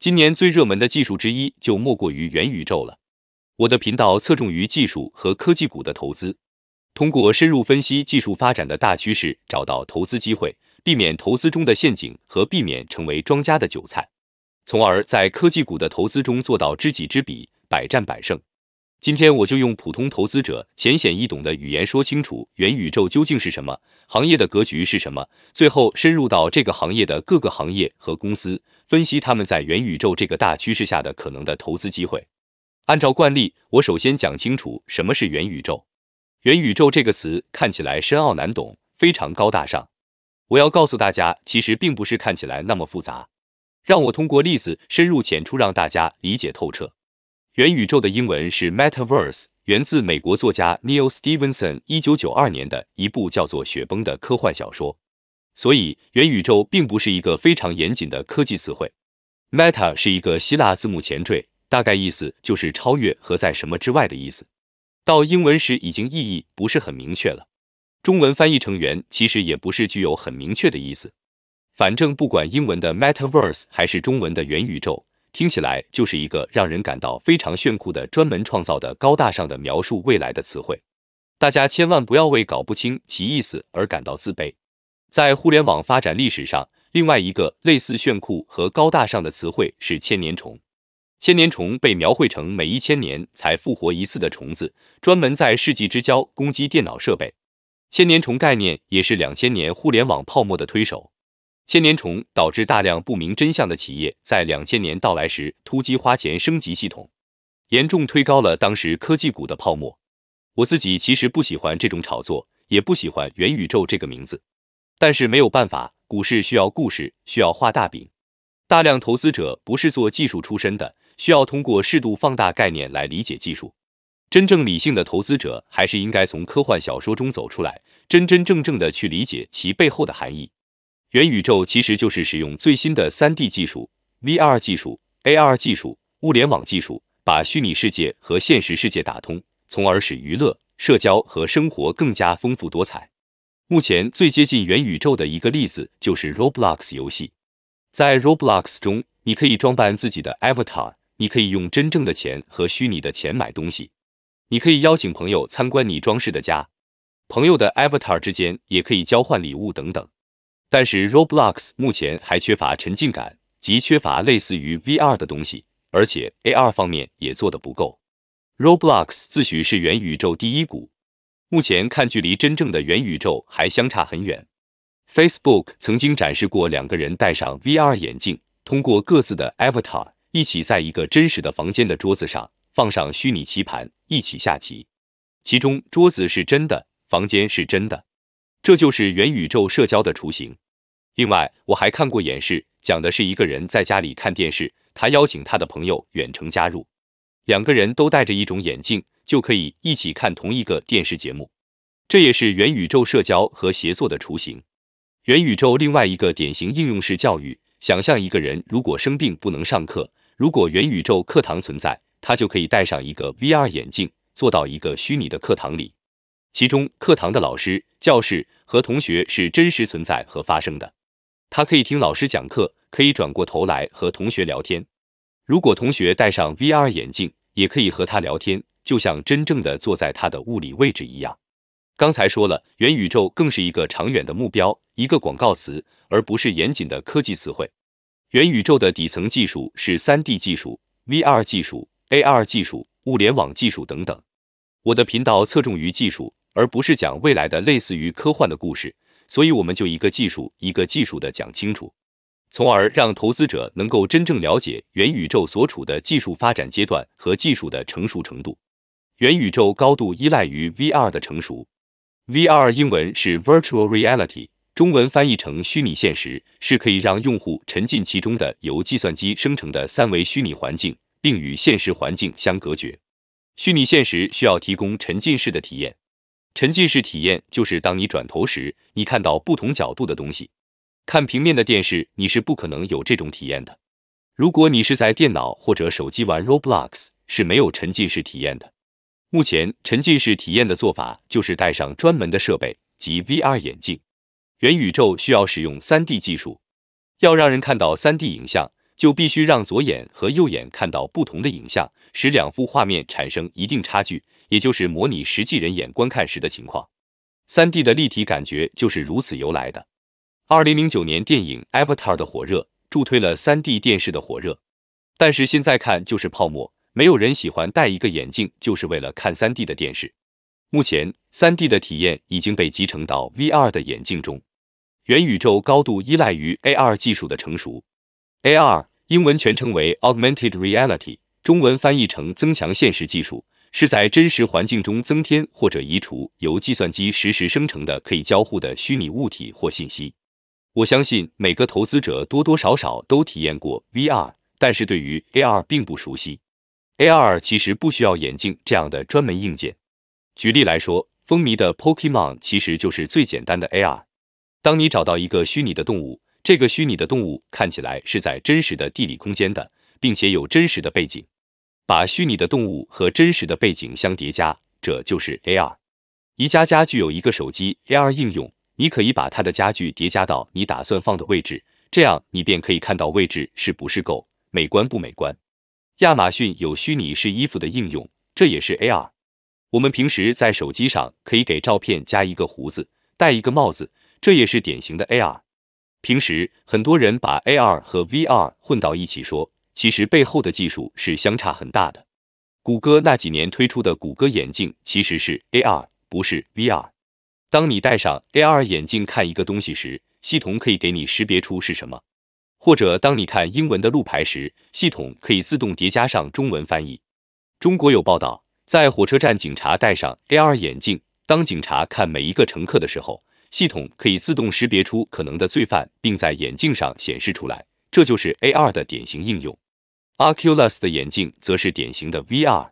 今年最热门的技术之一就莫过于元宇宙了。我的频道侧重于技术和科技股的投资，通过深入分析技术发展的大趋势，找到投资机会，避免投资中的陷阱和避免成为庄家的韭菜，从而在科技股的投资中做到知己知彼，百战百胜。今天我就用普通投资者浅显易懂的语言说清楚元宇宙究竟是什么，行业的格局是什么，最后深入到这个行业的各个行业和公司。分析他们在元宇宙这个大趋势下的可能的投资机会。按照惯例，我首先讲清楚什么是元宇宙。元宇宙这个词看起来深奥难懂，非常高大上。我要告诉大家，其实并不是看起来那么复杂。让我通过例子深入浅出，让大家理解透彻。元宇宙的英文是 Metaverse，源自美国作家 n e i l Stephenson 一九九二年的一部叫做《雪崩》的科幻小说。所以，元宇宙并不是一个非常严谨的科技词汇。Meta 是一个希腊字母前缀，大概意思就是超越和在什么之外的意思。到英文时已经意义不是很明确了，中文翻译成元其实也不是具有很明确的意思。反正不管英文的 Metaverse 还是中文的元宇宙，听起来就是一个让人感到非常炫酷的专门创造的高大上的描述未来的词汇。大家千万不要为搞不清其意思而感到自卑。在互联网发展历史上，另外一个类似炫酷和高大上的词汇是“千年虫”。千年虫被描绘成每一千年才复活一次的虫子，专门在世纪之交攻击电脑设备。千年虫概念也是两千年互联网泡沫的推手。千年虫导致大量不明真相的企业在两千年到来时突击花钱升级系统，严重推高了当时科技股的泡沫。我自己其实不喜欢这种炒作，也不喜欢“元宇宙”这个名字。但是没有办法，股市需要故事，需要画大饼。大量投资者不是做技术出身的，需要通过适度放大概念来理解技术。真正理性的投资者还是应该从科幻小说中走出来，真真正正的去理解其背后的含义。元宇宙其实就是使用最新的 3D 技术、VR 技术、AR 技术、物联网技术，把虚拟世界和现实世界打通，从而使娱乐、社交和生活更加丰富多彩。目前最接近元宇宙的一个例子就是 Roblox 游戏。在 Roblox 中，你可以装扮自己的 Avatar，你可以用真正的钱和虚拟的钱买东西，你可以邀请朋友参观你装饰的家，朋友的 Avatar 之间也可以交换礼物等等。但是 Roblox 目前还缺乏沉浸感，即缺乏类似于 VR 的东西，而且 AR 方面也做得不够。Roblox 自诩是元宇宙第一股。目前看，距离真正的元宇宙还相差很远。Facebook 曾经展示过两个人戴上 VR 眼镜，通过各自的 Avatar 一起在一个真实的房间的桌子上放上虚拟棋盘，一起下棋。其中桌子是真的，房间是真的，这就是元宇宙社交的雏形。另外，我还看过演示，讲的是一个人在家里看电视，他邀请他的朋友远程加入，两个人都戴着一种眼镜。就可以一起看同一个电视节目，这也是元宇宙社交和协作的雏形。元宇宙另外一个典型应用是教育。想象一个人如果生病不能上课，如果元宇宙课堂存在，他就可以戴上一个 VR 眼镜，坐到一个虚拟的课堂里，其中课堂的老师、教室和同学是真实存在和发生的。他可以听老师讲课，可以转过头来和同学聊天。如果同学戴上 VR 眼镜，也可以和他聊天。就像真正的坐在它的物理位置一样。刚才说了，元宇宙更是一个长远的目标，一个广告词，而不是严谨的科技词汇。元宇宙的底层技术是三 D 技术、V R 技术、A R 技术、物联网技术等等。我的频道侧重于技术，而不是讲未来的类似于科幻的故事。所以我们就一个技术一个技术的讲清楚，从而让投资者能够真正了解元宇宙所处的技术发展阶段和技术的成熟程度。元宇宙高度依赖于 VR 的成熟。VR 英文是 Virtual Reality，中文翻译成虚拟现实，是可以让用户沉浸其中的由计算机生成的三维虚拟环境，并与现实环境相隔绝。虚拟现实需要提供沉浸式的体验。沉浸式体验就是当你转头时，你看到不同角度的东西。看平面的电视，你是不可能有这种体验的。如果你是在电脑或者手机玩 Roblox，是没有沉浸式体验的。目前沉浸式体验的做法就是戴上专门的设备及 VR 眼镜。元宇宙需要使用 3D 技术，要让人看到 3D 影像，就必须让左眼和右眼看到不同的影像，使两幅画面产生一定差距，也就是模拟实际人眼观看时的情况。3D 的立体感觉就是如此由来的。2009年电影 Avatar 的火热，助推了 3D 电视的火热，但是现在看就是泡沫。没有人喜欢戴一个眼镜就是为了看 3D 的电视。目前，3D 的体验已经被集成到 VR 的眼镜中。元宇宙高度依赖于 AR 技术的成熟。AR 英文全称为 Augmented Reality，中文翻译成增强现实技术，是在真实环境中增添或者移除由计算机实时生成的可以交互的虚拟物体或信息。我相信每个投资者多多少少都体验过 VR，但是对于 AR 并不熟悉。AR 其实不需要眼镜这样的专门硬件。举例来说，风靡的 p o k e m o n 其实就是最简单的 AR。当你找到一个虚拟的动物，这个虚拟的动物看起来是在真实的地理空间的，并且有真实的背景，把虚拟的动物和真实的背景相叠加，这就是 AR。宜家家具有一个手机 AR 应用，你可以把它的家具叠加到你打算放的位置，这样你便可以看到位置是不是够美观不美观。亚马逊有虚拟试衣服的应用，这也是 AR。我们平时在手机上可以给照片加一个胡子，戴一个帽子，这也是典型的 AR。平时很多人把 AR 和 VR 混到一起说，其实背后的技术是相差很大的。谷歌那几年推出的谷歌眼镜其实是 AR，不是 VR。当你戴上 AR 眼镜看一个东西时，系统可以给你识别出是什么。或者当你看英文的路牌时，系统可以自动叠加上中文翻译。中国有报道，在火车站警察戴上 AR 眼镜，当警察看每一个乘客的时候，系统可以自动识别出可能的罪犯，并在眼镜上显示出来。这就是 AR 的典型应用。Oculus 的眼镜则是典型的 VR，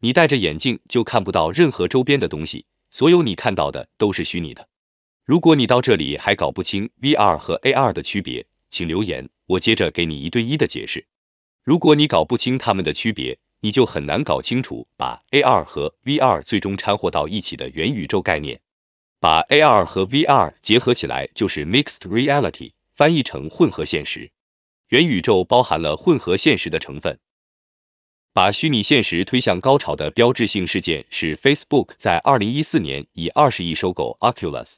你戴着眼镜就看不到任何周边的东西，所有你看到的都是虚拟的。如果你到这里还搞不清 VR 和 AR 的区别。请留言，我接着给你一对一的解释。如果你搞不清它们的区别，你就很难搞清楚把 AR 和 VR 最终掺和到一起的元宇宙概念。把 AR 和 VR 结合起来就是 Mixed Reality，翻译成混合现实。元宇宙包含了混合现实的成分。把虚拟现实推向高潮的标志性事件是 Facebook 在2014年以20亿收购 Oculus。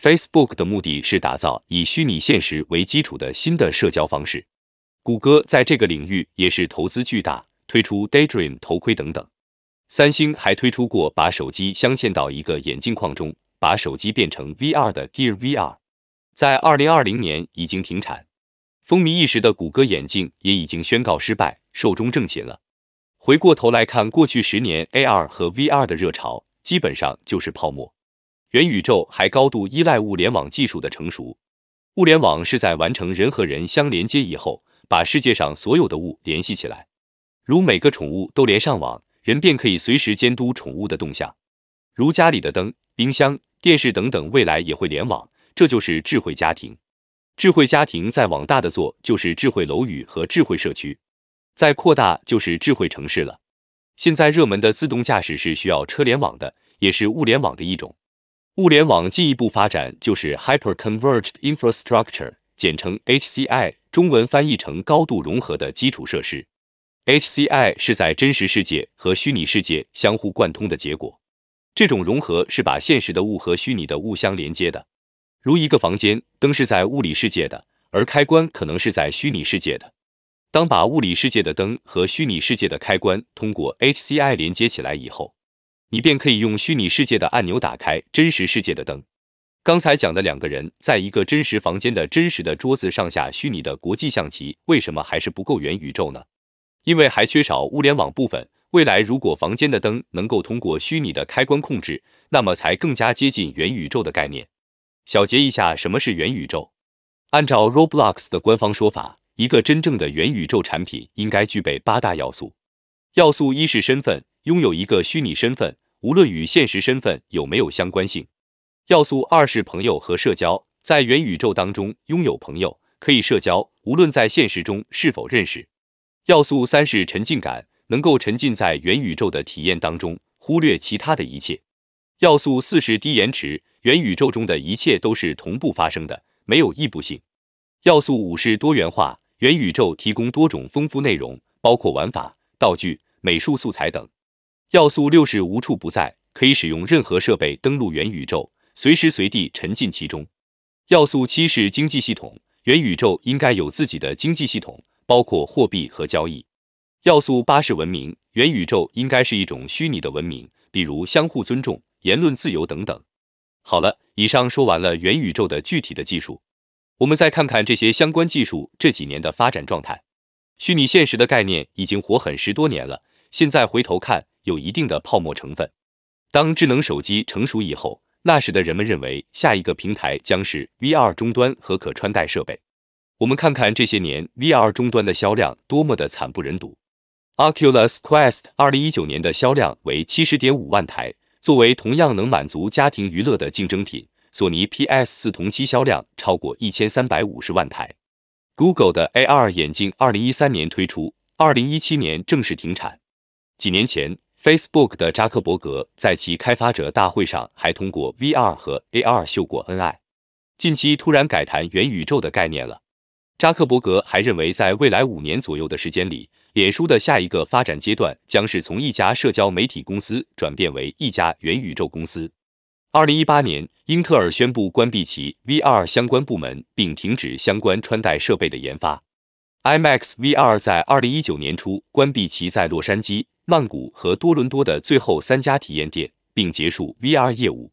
Facebook 的目的是打造以虚拟现实为基础的新的社交方式。谷歌在这个领域也是投资巨大，推出 Daydream 头盔等等。三星还推出过把手机镶嵌到一个眼镜框中，把手机变成 VR 的 Gear VR，在二零二零年已经停产。风靡一时的谷歌眼镜也已经宣告失败，寿终正寝了。回过头来看，过去十年 AR 和 VR 的热潮，基本上就是泡沫。元宇宙还高度依赖物联网技术的成熟。物联网是在完成人和人相连接以后，把世界上所有的物联系起来。如每个宠物都连上网，人便可以随时监督宠物的动向。如家里的灯、冰箱、电视等等，未来也会联网，这就是智慧家庭。智慧家庭再往大的做，就是智慧楼宇和智慧社区，再扩大就是智慧城市了。现在热门的自动驾驶是需要车联网的，也是物联网的一种。物联网进一步发展就是 hyper-converged infrastructure，简称 HCI，中文翻译成高度融合的基础设施。HCI 是在真实世界和虚拟世界相互贯通的结果。这种融合是把现实的物和虚拟的物相连接的。如一个房间，灯是在物理世界的，而开关可能是在虚拟世界的。当把物理世界的灯和虚拟世界的开关通过 HCI 连接起来以后，你便可以用虚拟世界的按钮打开真实世界的灯。刚才讲的两个人在一个真实房间的真实的桌子上下虚拟的国际象棋，为什么还是不够元宇宙呢？因为还缺少物联网部分。未来如果房间的灯能够通过虚拟的开关控制，那么才更加接近元宇宙的概念。小结一下，什么是元宇宙？按照 Roblox 的官方说法，一个真正的元宇宙产品应该具备八大要素。要素一是身份。拥有一个虚拟身份，无论与现实身份有没有相关性。要素二是朋友和社交，在元宇宙当中拥有朋友可以社交，无论在现实中是否认识。要素三是沉浸感，能够沉浸在元宇宙的体验当中，忽略其他的一切。要素四是低延迟，元宇宙中的一切都是同步发生的，没有异步性。要素五是多元化，元宇宙提供多种丰富内容，包括玩法、道具、美术素材等。要素六是无处不在，可以使用任何设备登录元宇宙，随时随地沉浸其中。要素七是经济系统，元宇宙应该有自己的经济系统，包括货币和交易。要素八是文明，元宇宙应该是一种虚拟的文明，比如相互尊重、言论自由等等。好了，以上说完了元宇宙的具体的技术，我们再看看这些相关技术这几年的发展状态。虚拟现实的概念已经火很十多年了，现在回头看。有一定的泡沫成分。当智能手机成熟以后，那时的人们认为下一个平台将是 VR 终端和可穿戴设备。我们看看这些年 VR 终端的销量多么的惨不忍睹。Oculus Quest 二零一九年的销量为七十点五万台，作为同样能满足家庭娱乐的竞争品，索尼 PS 四同期销量超过一千三百五十万台。Google 的 AR 眼镜二零一三年推出，二零一七年正式停产。几年前。Facebook 的扎克伯格在其开发者大会上还通过 VR 和 AR 秀过恩爱，近期突然改谈元宇宙的概念了。扎克伯格还认为，在未来五年左右的时间里，脸书的下一个发展阶段将是从一家社交媒体公司转变为一家元宇宙公司。二零一八年，英特尔宣布关闭其 VR 相关部门，并停止相关穿戴设备的研发。IMAX VR 在二零一九年初关闭其在洛杉矶、曼谷和多伦多的最后三家体验店，并结束 VR 业务。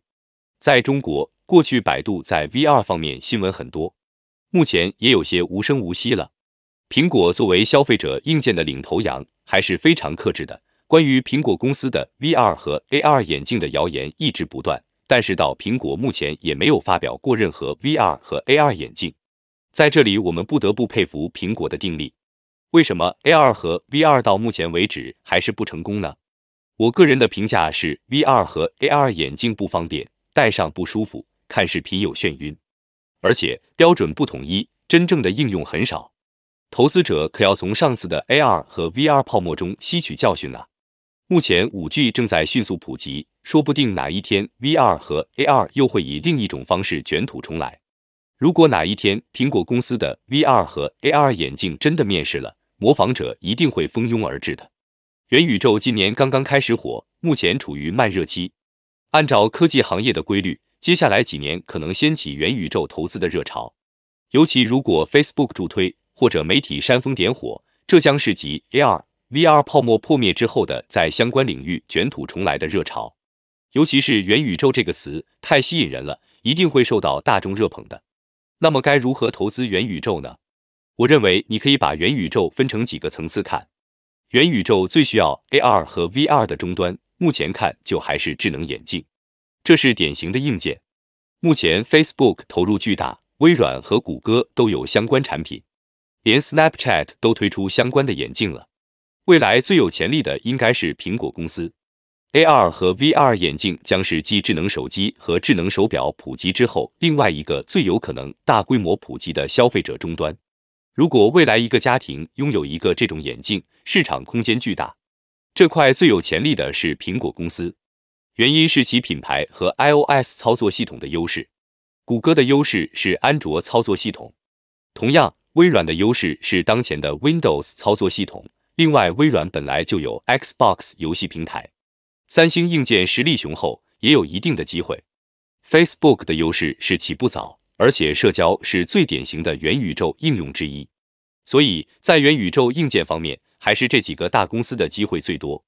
在中国，过去百度在 VR 方面新闻很多，目前也有些无声无息了。苹果作为消费者硬件的领头羊，还是非常克制的。关于苹果公司的 VR 和 AR 眼镜的谣言一直不断，但是到苹果目前也没有发表过任何 VR 和 AR 眼镜。在这里，我们不得不佩服苹果的定力。为什么 AR 和 VR 到目前为止还是不成功呢？我个人的评价是，VR 和 AR 眼镜不方便，戴上不舒服，看视频有眩晕，而且标准不统一，真正的应用很少。投资者可要从上次的 AR 和 VR 泡沫中吸取教训了。目前 5G 正在迅速普及，说不定哪一天 VR 和 AR 又会以另一种方式卷土重来。如果哪一天苹果公司的 VR 和 AR 眼镜真的面世了，模仿者一定会蜂拥而至的。元宇宙今年刚刚开始火，目前处于慢热期。按照科技行业的规律，接下来几年可能掀起元宇宙投资的热潮。尤其如果 Facebook 助推或者媒体煽风点火，这将是集 AR、VR 泡沫破灭之后的在相关领域卷土重来的热潮。尤其是元宇宙这个词太吸引人了，一定会受到大众热捧的。那么该如何投资元宇宙呢？我认为你可以把元宇宙分成几个层次看。元宇宙最需要 AR 和 VR 的终端，目前看就还是智能眼镜，这是典型的硬件。目前 Facebook 投入巨大，微软和谷歌都有相关产品，连 Snapchat 都推出相关的眼镜了。未来最有潜力的应该是苹果公司。AR 和 VR 眼镜将是继智能手机和智能手表普及之后，另外一个最有可能大规模普及的消费者终端。如果未来一个家庭拥有一个这种眼镜，市场空间巨大。这块最有潜力的是苹果公司，原因是其品牌和 iOS 操作系统的优势。谷歌的优势是安卓操作系统。同样，微软的优势是当前的 Windows 操作系统。另外，微软本来就有 Xbox 游戏平台。三星硬件实力雄厚，也有一定的机会。Facebook 的优势是起步早，而且社交是最典型的元宇宙应用之一，所以在元宇宙硬件方面，还是这几个大公司的机会最多。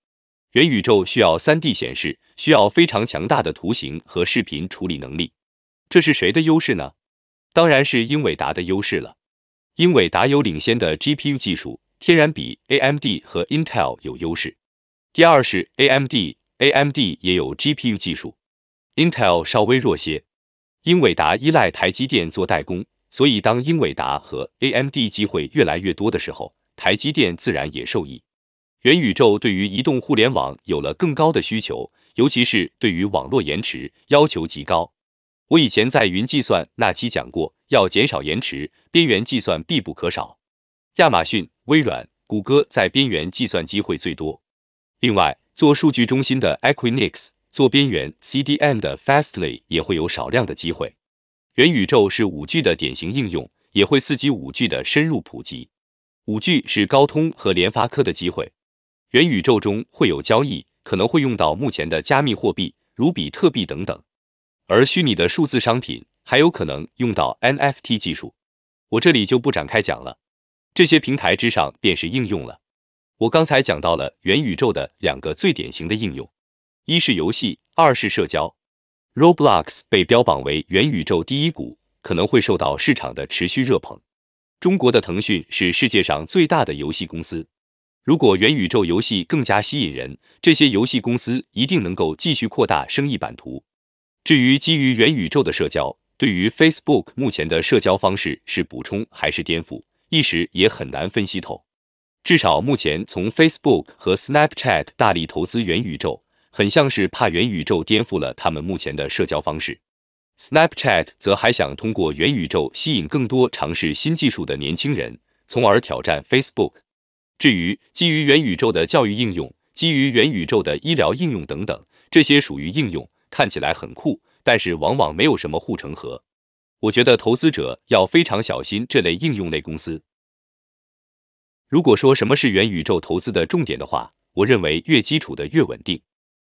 元宇宙需要 3D 显示，需要非常强大的图形和视频处理能力，这是谁的优势呢？当然是英伟达的优势了。英伟达有领先的 GPU 技术，天然比 AMD 和 Intel 有优势。第二是 AMD。AMD 也有 GPU 技术，Intel 稍微弱些。英伟达依赖台积电做代工，所以当英伟达和 AMD 机会越来越多的时候，台积电自然也受益。元宇宙对于移动互联网有了更高的需求，尤其是对于网络延迟要求极高。我以前在云计算那期讲过，要减少延迟，边缘计算必不可少。亚马逊、微软、谷歌在边缘计算机会最多。另外。做数据中心的 Equinix，做边缘 CDN 的 Fastly 也会有少量的机会。元宇宙是五 G 的典型应用，也会刺激五 G 的深入普及。五 G 是高通和联发科的机会。元宇宙中会有交易，可能会用到目前的加密货币，如比特币等等。而虚拟的数字商品还有可能用到 NFT 技术，我这里就不展开讲了。这些平台之上便是应用了。我刚才讲到了元宇宙的两个最典型的应用，一是游戏，二是社交。Roblox 被标榜为元宇宙第一股，可能会受到市场的持续热捧。中国的腾讯是世界上最大的游戏公司，如果元宇宙游戏更加吸引人，这些游戏公司一定能够继续扩大生意版图。至于基于元宇宙的社交，对于 Facebook 目前的社交方式是补充还是颠覆，一时也很难分析透。至少目前，从 Facebook 和 Snapchat 大力投资元宇宙，很像是怕元宇宙颠覆了他们目前的社交方式。Snapchat 则还想通过元宇宙吸引更多尝试新技术的年轻人，从而挑战 Facebook。至于基于元宇宙的教育应用、基于元宇宙的医疗应用等等，这些属于应用，看起来很酷，但是往往没有什么护城河。我觉得投资者要非常小心这类应用类公司。如果说什么是元宇宙投资的重点的话，我认为越基础的越稳定，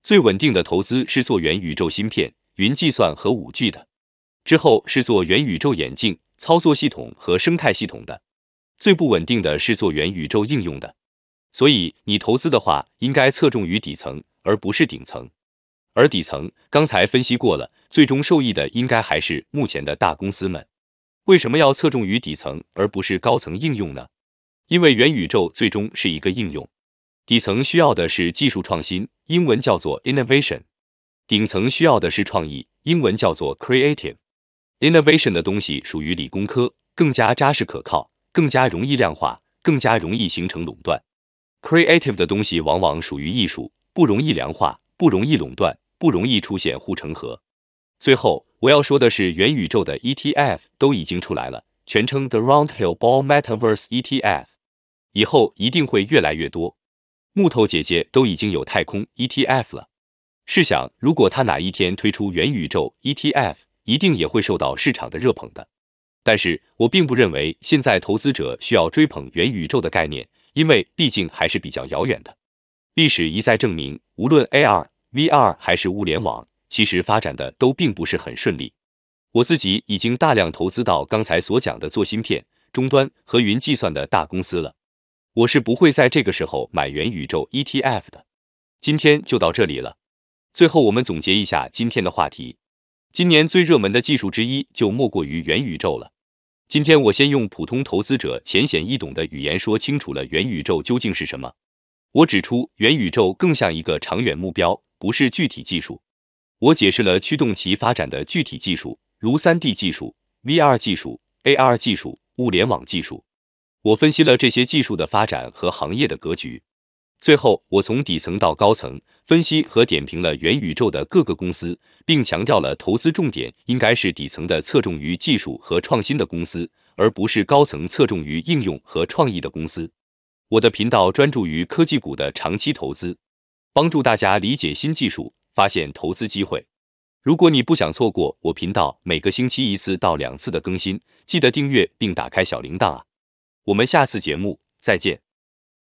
最稳定的投资是做元宇宙芯片、云计算和五 G 的，之后是做元宇宙眼镜、操作系统和生态系统的，最不稳定的是做元宇宙应用的。所以你投资的话，应该侧重于底层，而不是顶层。而底层刚才分析过了，最终受益的应该还是目前的大公司们。为什么要侧重于底层，而不是高层应用呢？因为元宇宙最终是一个应用，底层需要的是技术创新，英文叫做 innovation；，顶层需要的是创意，英文叫做 creative。innovation 的东西属于理工科，更加扎实可靠，更加容易量化，更加容易形成垄断。creative 的东西往往属于艺术，不容易量化，不容易垄断，不容易出现护城河。最后我要说的是，元宇宙的 ETF 都已经出来了，全称 The Roundhill Ball Metaverse ETF。以后一定会越来越多，木头姐姐都已经有太空 ETF 了。试想，如果她哪一天推出元宇宙 ETF，一定也会受到市场的热捧的。但是我并不认为现在投资者需要追捧元宇宙的概念，因为毕竟还是比较遥远的。历史一再证明，无论 AR、VR 还是物联网，其实发展的都并不是很顺利。我自己已经大量投资到刚才所讲的做芯片、终端和云计算的大公司了。我是不会在这个时候买元宇宙 ETF 的。今天就到这里了。最后，我们总结一下今天的话题。今年最热门的技术之一就莫过于元宇宙了。今天我先用普通投资者浅显易懂的语言说清楚了元宇宙究竟是什么。我指出，元宇宙更像一个长远目标，不是具体技术。我解释了驱动其发展的具体技术，如 3D 技术、VR 技术、AR 技术、物联网技术。我分析了这些技术的发展和行业的格局，最后我从底层到高层分析和点评了元宇宙的各个公司，并强调了投资重点应该是底层的侧重于技术和创新的公司，而不是高层侧重于应用和创意的公司。我的频道专注于科技股的长期投资，帮助大家理解新技术，发现投资机会。如果你不想错过我频道每个星期一次到两次的更新，记得订阅并打开小铃铛啊！我们下次节目再见。